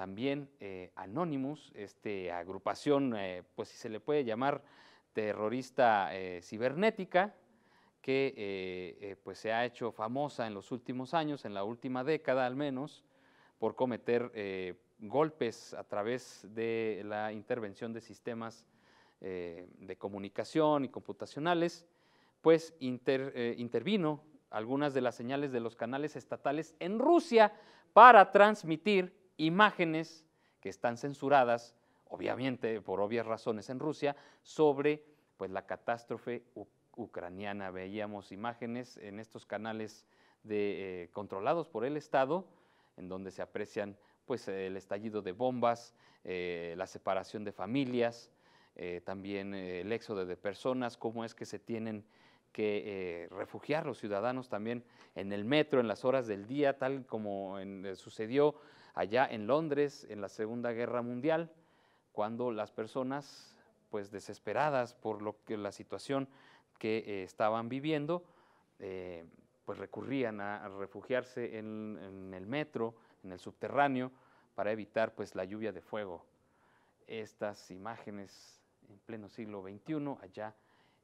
también eh, Anonymous, esta agrupación, eh, pues si se le puede llamar terrorista eh, cibernética, que eh, pues se ha hecho famosa en los últimos años, en la última década al menos, por cometer golpes a través de la intervención de sistemas de comunicación y computacionales, pues intervino algunas de las señales de los canales estatales en Rusia para transmitir imágenes que están censuradas, obviamente por obvias razones en Rusia, sobre pues, la catástrofe ucraniana. Veíamos imágenes en estos canales de, eh, controlados por el Estado, en donde se aprecian pues, el estallido de bombas, eh, la separación de familias, eh, también el éxodo de personas, cómo es que se tienen que eh, refugiar los ciudadanos también en el metro, en las horas del día, tal como eh, sucedió allá en Londres en la Segunda Guerra Mundial, cuando las personas, pues desesperadas por lo que, la situación que eh, estaban viviendo, pues recurrían a, refugiarse en, el metro, en el subterráneo, para evitar pues la lluvia de fuego. Estas imágenes en pleno siglo XXI allá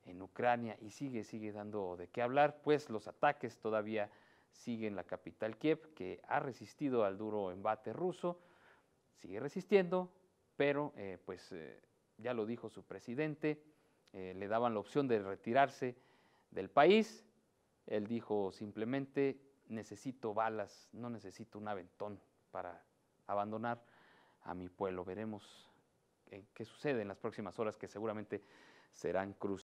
en Ucrania y sigue, sigue dando de qué hablar, pues los ataques todavía siguen la capital Kiev, que ha resistido al duro embate ruso, sigue resistiendo, pero eh, pues eh, ya lo dijo su presidente, eh, le daban la opción de retirarse del país, él dijo simplemente necesito balas, no necesito un aventón para abandonar a mi pueblo, veremos qué sucede en las próximas horas que seguramente serán cruciales.